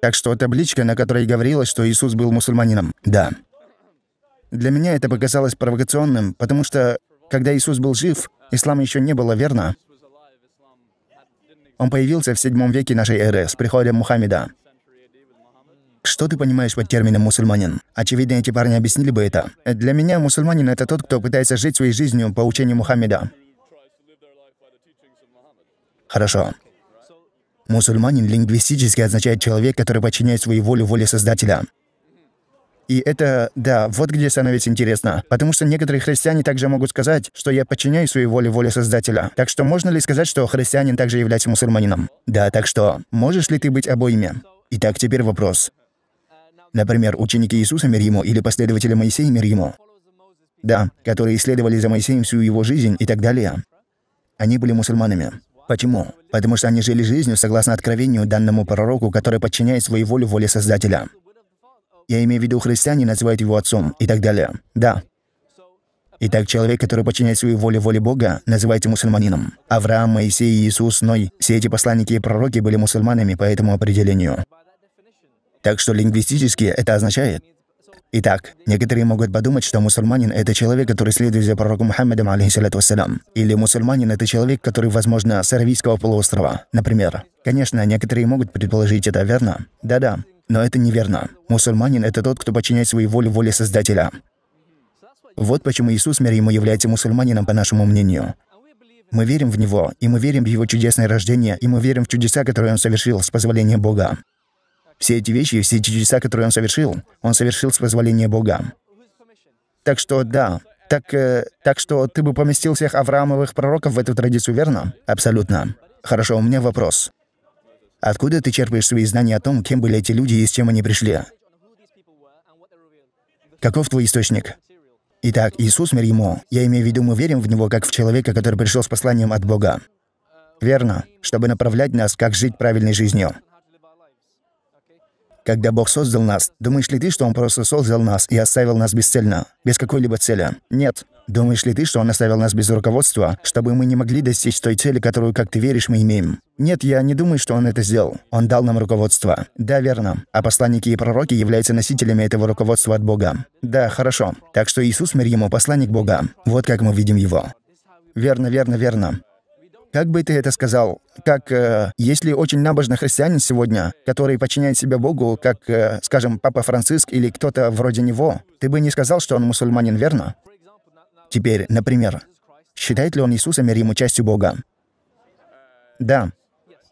Так что табличка, на которой говорилось, что Иисус был мусульманином. Да. Для меня это показалось провокационным, потому что, когда Иисус был жив, ислам еще не было, верно? Он появился в седьмом веке нашей эры с приходом Мухаммеда. Что ты понимаешь под термином «мусульманин»? Очевидно, эти парни объяснили бы это. Для меня мусульманин — это тот, кто пытается жить своей жизнью по учению Мухаммеда. Хорошо. Мусульманин лингвистически означает человек, который подчиняет свою волю воле Создателя. И это, да, вот где становится интересно. Потому что некоторые христиане также могут сказать, что я подчиняю своей воле воле Создателя. Так что можно ли сказать, что христианин также является мусульманином? Да, так что, можешь ли ты быть обоими? Итак, теперь вопрос. Например, ученики Иисуса мир ему или последователи Моисея мир ему. Да, которые исследовали за Моисеем всю его жизнь и так далее. Они были мусульманами. Почему? Потому что они жили жизнью согласно откровению данному пророку, который подчиняет свою волю воле Создателя. Я имею в виду, христиане называют его отцом и так далее. Да. Итак, человек, который подчиняет свою волю воле Бога, называется мусульманином. Авраам, Моисей, Иисус, Ной – все эти посланники и пророки были мусульманами по этому определению. Так что лингвистически это означает, Итак, некоторые могут подумать, что мусульманин – это человек, который следует за пророком Мухаммадом, алейхиссалату вассалям. Или мусульманин – это человек, который, возможно, с Аравийского полуострова, например. Конечно, некоторые могут предположить это, верно? Да-да, но это неверно. Мусульманин – это тот, кто подчиняет свою волю воле Создателя. Вот почему Иисус, мир ему, является мусульманином, по нашему мнению. Мы верим в Него, и мы верим в Его чудесное рождение, и мы верим в чудеса, которые Он совершил с позволения Бога. Все эти вещи, все эти чудеса, которые он совершил, он совершил с позволения Бога. Так что да, так, э, так что ты бы поместил всех Авраамовых пророков в эту традицию, верно? Абсолютно. Хорошо, у меня вопрос. Откуда ты черпаешь свои знания о том, кем были эти люди и с чем они пришли? Каков твой источник? Итак, Иисус, мир ему, я имею в виду, мы верим в него, как в человека, который пришел с посланием от Бога. Верно, чтобы направлять нас, как жить правильной жизнью. Когда Бог создал нас, думаешь ли ты, что Он просто создал нас и оставил нас бесцельно, без какой-либо цели? Нет. Думаешь ли ты, что Он оставил нас без руководства, чтобы мы не могли достичь той цели, которую, как ты веришь, мы имеем? Нет, я не думаю, что Он это сделал. Он дал нам руководство. Да, верно. А посланники и пророки являются носителями этого руководства от Бога. Да, хорошо. Так что Иисус, мир ему, посланник Бога. Вот как мы видим его. Верно, верно, верно как бы ты это сказал, как э, если очень набожный христианин сегодня, который подчиняет себя Богу, как, э, скажем, Папа Франциск или кто-то вроде него, ты бы не сказал, что он мусульманин, верно? Теперь, например, считает ли он Иисуса, мир частью Бога? Да.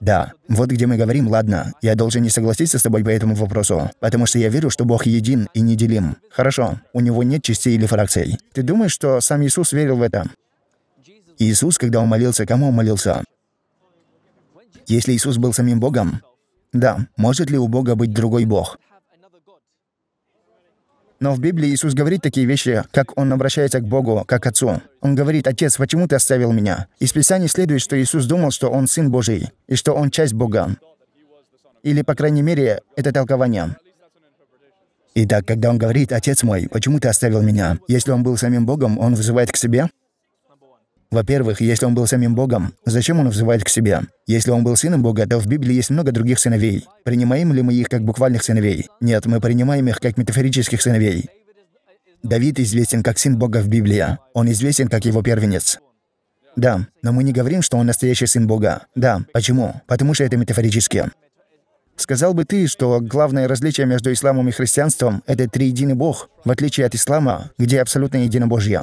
Да, вот где мы говорим, ладно, я должен не согласиться с тобой по этому вопросу, потому что я верю, что Бог един и неделим. Хорошо, у него нет частей или фракций. Ты думаешь, что сам Иисус верил в это? Иисус, когда он молился, кому он молился? Если Иисус был самим Богом? Да. Может ли у Бога быть другой Бог? Но в Библии Иисус говорит такие вещи, как Он обращается к Богу, как к Отцу. Он говорит, «Отец, почему ты оставил меня?» Из Писания следует, что Иисус думал, что Он Сын Божий, и что Он часть Бога. Или, по крайней мере, это толкование. Итак, когда Он говорит, «Отец мой, почему ты оставил меня?» Если Он был самим Богом, Он вызывает к себе? Во-первых, если он был самим Богом, зачем он взывает к себе? Если он был сыном Бога, то в Библии есть много других сыновей. Принимаем ли мы их как буквальных сыновей? Нет, мы принимаем их как метафорических сыновей. Давид известен как сын Бога в Библии. Он известен как его первенец. Да, но мы не говорим, что он настоящий сын Бога. Да, почему? Потому что это метафорически. Сказал бы ты, что главное различие между исламом и христианством – это триединый Бог, в отличие от ислама, где абсолютное единобожье.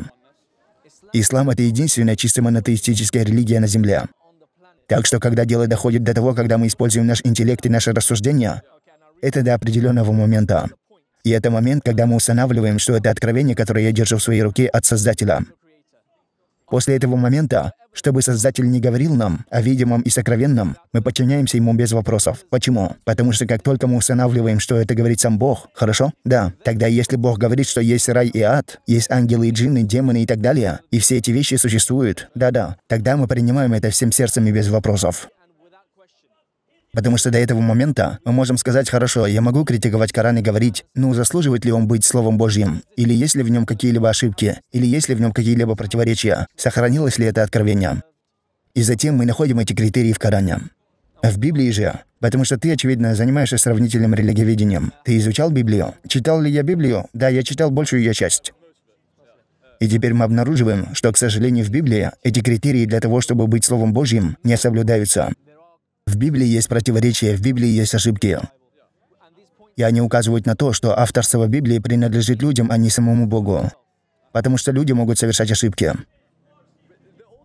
Ислам – это единственная чисто монотеистическая религия на Земле. Так что, когда дело доходит до того, когда мы используем наш интеллект и наше рассуждение, это до определенного момента. И это момент, когда мы устанавливаем, что это откровение, которое я держу в своей руке от Создателя. После этого момента, чтобы Создатель не говорил нам о видимом и сокровенном, мы подчиняемся Ему без вопросов. Почему? Потому что как только мы устанавливаем, что это говорит сам Бог, хорошо? Да. Тогда если Бог говорит, что есть рай и ад, есть ангелы и джинны, демоны и так далее, и все эти вещи существуют, да-да, тогда мы принимаем это всем сердцем и без вопросов. Потому что до этого момента мы можем сказать «хорошо, я могу критиковать Коран и говорить, ну, заслуживает ли он быть Словом Божьим? Или есть ли в нем какие-либо ошибки? Или есть ли в нем какие-либо противоречия? Сохранилось ли это откровение?» И затем мы находим эти критерии в Коране. А в Библии же, потому что ты, очевидно, занимаешься сравнительным религиоведением. Ты изучал Библию? Читал ли я Библию? Да, я читал большую ее часть. И теперь мы обнаруживаем, что, к сожалению, в Библии эти критерии для того, чтобы быть Словом Божьим, не соблюдаются. В Библии есть противоречия, в Библии есть ошибки. И они указывают на то, что авторство Библии принадлежит людям, а не самому Богу. Потому что люди могут совершать ошибки.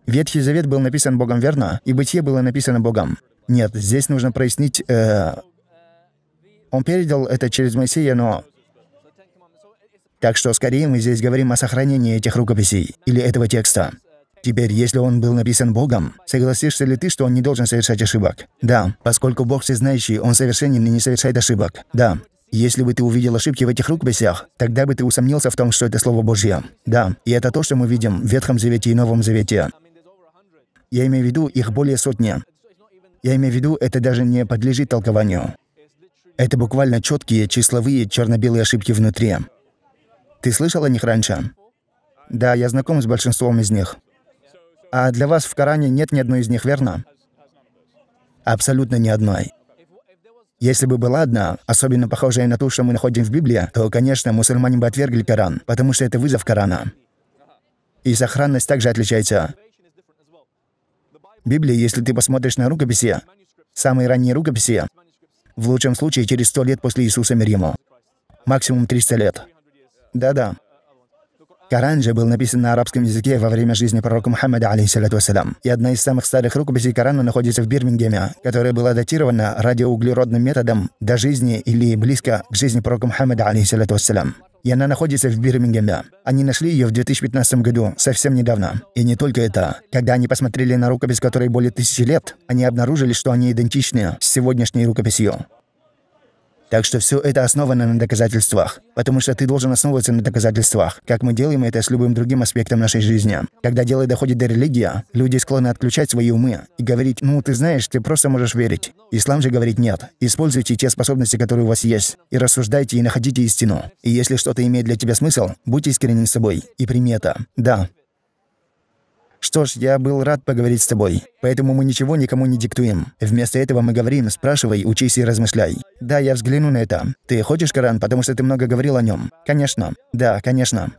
Ветхий Завет был написан Богом верно, и Бытие было написано Богом. Нет, здесь нужно прояснить... Э, он передал это через Моисея, но... Так что скорее мы здесь говорим о сохранении этих рукописей или этого текста. Теперь, если он был написан Богом, согласишься ли ты, что он не должен совершать ошибок? Да. Поскольку Бог всезнающий, он совершенен и не совершает ошибок. Да. Если бы ты увидел ошибки в этих рукописях, тогда бы ты усомнился в том, что это Слово Божье. Да, и это то, что мы видим в Ветхом Завете и Новом Завете. Я имею в виду, их более сотни. Я имею в виду, это даже не подлежит толкованию. Это буквально четкие, числовые, черно-белые ошибки внутри. Ты слышал о них раньше? Да, я знаком с большинством из них. А для вас в Коране нет ни одной из них, верно? Абсолютно ни одной. Если бы была одна, особенно похожая на ту, что мы находим в Библии, то, конечно, мусульмане бы отвергли Коран, потому что это вызов Корана. И сохранность также отличается. Библия, если ты посмотришь на рукописи, самые ранние рукописи, в лучшем случае через сто лет после Иисуса Мирима. Максимум 300 лет. Да-да. Коран же был написан на арабском языке во время жизни пророка Мухаммада, алейхиссалату вассалям. И одна из самых старых рукописей Корана находится в Бирмингеме, которая была датирована радиоуглеродным методом до жизни или близко к жизни пророка Мухаммада, алейхиссалату вассалям и она находится в Бирмингеме. Они нашли ее в 2015 году, совсем недавно. И не только это. Когда они посмотрели на рукопись, которой более тысячи лет, они обнаружили, что они идентичны с сегодняшней рукописью. Так что все это основано на доказательствах. Потому что ты должен основываться на доказательствах, как мы делаем это с любым другим аспектом нашей жизни. Когда дело доходит до религии, люди склонны отключать свои умы и говорить, ну, ты знаешь, ты просто можешь верить. Ислам же говорит, нет, используйте те способности, которые у вас есть, и рассуждайте и находите истину. И если что-то имеет для тебя смысл, будь искренним с собой и прими это. Да, «Что ж, я был рад поговорить с тобой. Поэтому мы ничего никому не диктуем. Вместо этого мы говорим «спрашивай, учись и размышляй». Да, я взгляну на это. Ты хочешь Коран, потому что ты много говорил о нем? Конечно. Да, конечно.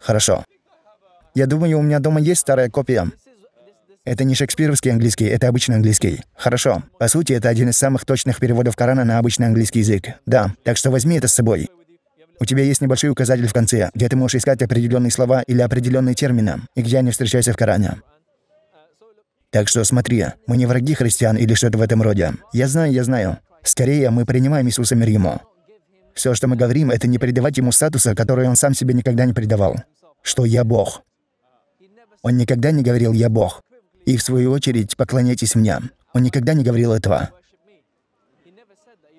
Хорошо. Я думаю, у меня дома есть старая копия. Это не шекспировский английский, это обычный английский. Хорошо. По сути, это один из самых точных переводов Корана на обычный английский язык. Да, так что возьми это с собой. У тебя есть небольшой указатель в конце, где ты можешь искать определенные слова или определенные термины, и где они встречаются в Коране. Так что смотри, мы не враги христиан или что-то в этом роде. Я знаю, я знаю. Скорее, мы принимаем Иисуса мир ему. Все, что мы говорим, это не придавать ему статуса, который он сам себе никогда не придавал. Что «я Бог». Он никогда не говорил «я Бог». И, в свою очередь, поклоняйтесь мне. Он никогда не говорил этого.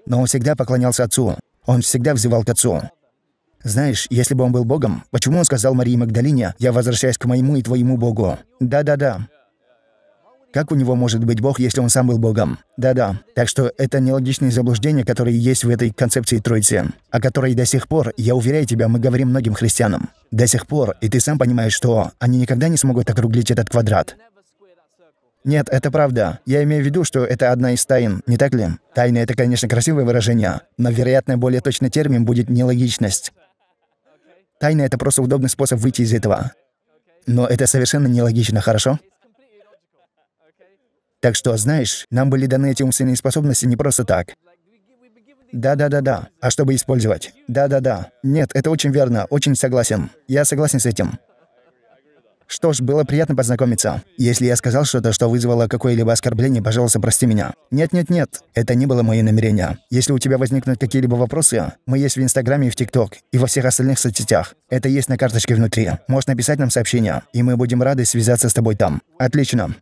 Но он всегда поклонялся Отцу. Он всегда взывал к Отцу. Знаешь, если бы он был богом, почему он сказал Марии Магдалине, «Я возвращаюсь к моему и твоему богу»? Да-да-да. Как у него может быть бог, если он сам был богом? Да-да. Так что это нелогичные заблуждения, которые есть в этой концепции Троицы, о которой до сих пор, я уверяю тебя, мы говорим многим христианам. До сих пор, и ты сам понимаешь, что они никогда не смогут округлить этот квадрат. Нет, это правда. Я имею в виду, что это одна из тайн, не так ли? Тайна — это, конечно, красивое выражение, но, вероятно, более точный термин будет нелогичность. Тайна — это просто удобный способ выйти из этого. Но это совершенно нелогично, хорошо? Так что, знаешь, нам были даны эти умственные способности не просто так. Да-да-да-да. А чтобы использовать? Да-да-да. Нет, это очень верно, очень согласен. Я согласен с этим. Что ж, было приятно познакомиться. Если я сказал что-то, что вызвало какое-либо оскорбление, пожалуйста, прости меня. Нет-нет-нет, это не было мое намерение. Если у тебя возникнут какие-либо вопросы, мы есть в Инстаграме и в ТикТок, и во всех остальных соцсетях. Это есть на карточке внутри. Можешь написать нам сообщение, и мы будем рады связаться с тобой там. Отлично.